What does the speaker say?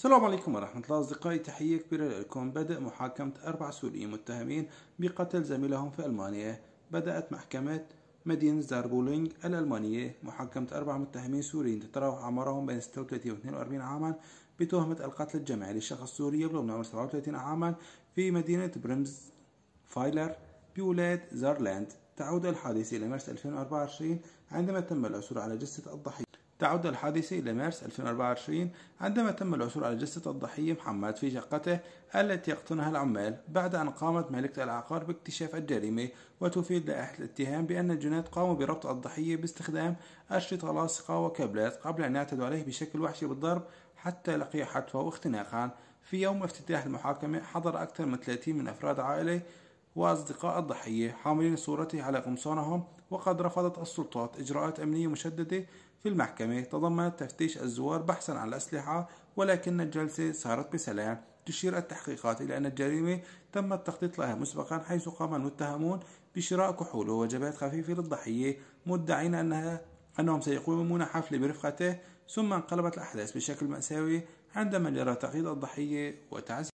السلام عليكم ورحمة الله أصدقائي تحية كبيرة لكم بدأ محاكمة أربع سوريين متهمين بقتل زميلهم في ألمانيا بدأت محكمة مدينة زاربولينج الألمانية محاكمة أربع متهمين سوريين تتراوح أعمارهم بين 36 و 42 عاما بتهمة القتل الجماعي لشخص سوري يبلغ من عمر 37 عاما في مدينة برمز فايلر بولاية زارلاند تعود الحادثة إلى مارس 2024 عندما تم العثور على جثة الضحية تعود الحادثة إلى مارس 2024 عندما تم العثور على جثة الضحية محمد في شقته التي يقطنها العمال بعد أن قامت مالكة العقار باكتشاف الجريمة وتفيد لائحة الاتهام بأن الجنات قاموا بربط الضحية باستخدام أشرطة لاصقة وكابلات قبل أن يعتدوا عليه بشكل وحشي بالضرب حتى لقي حتفه واختناقا في يوم افتتاح المحاكمة حضر أكثر من 30 من أفراد عائلة وأصدقاء الضحية حاملين صورته على قمصانهم وقد رفضت السلطات إجراءات أمنية مشددة في المحكمة تضمنت تفتيش الزوار بحثا عن الأسلحة ولكن الجلسة سارت بسلام تشير التحقيقات إلى أن الجريمة تم التخطيط لها مسبقا حيث قام المتهمون بشراء كحول ووجبات خفيفة للضحية مدعين أنها أنهم سيقومون حفلة برفقته ثم انقلبت الأحداث بشكل مأساوي عندما جرى تعقيد الضحية وتعزيز